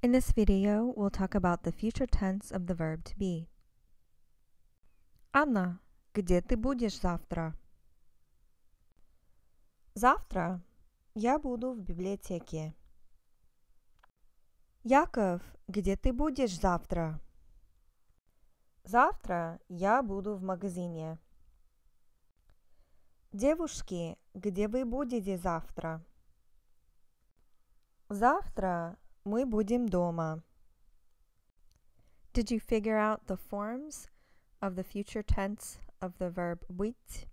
In this video, we'll talk about the future tense of the verb to be. Анна, где ты будешь завтра? Завтра я буду в библиотеке. Яков, где ты будешь завтра? Завтра я буду в магазине. Девушки, где вы будете завтра? Завтра Мы будем дома. Did you figure out the forms of the future tense of the verb быть?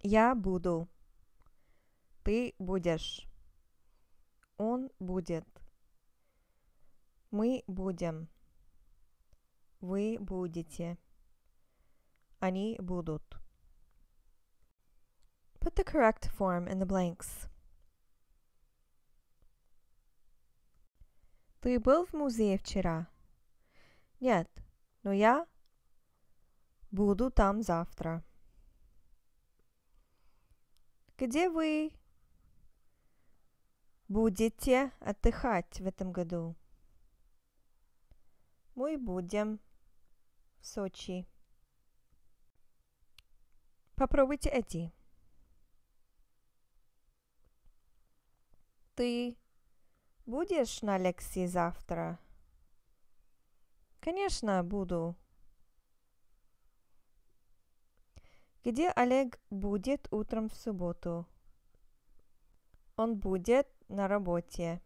Я буду. Ты будешь. Он будет. Мы будем. Вы будете. Они будут. Put the correct form in the blanks. Ты был в музее вчера? Нет, но я буду там завтра. Где вы будете отдыхать в этом году? Мы будем в Сочи. Попробуйте эти. Ты Будешь на лекции завтра? Конечно, буду. Где Олег будет утром в субботу? Он будет на работе.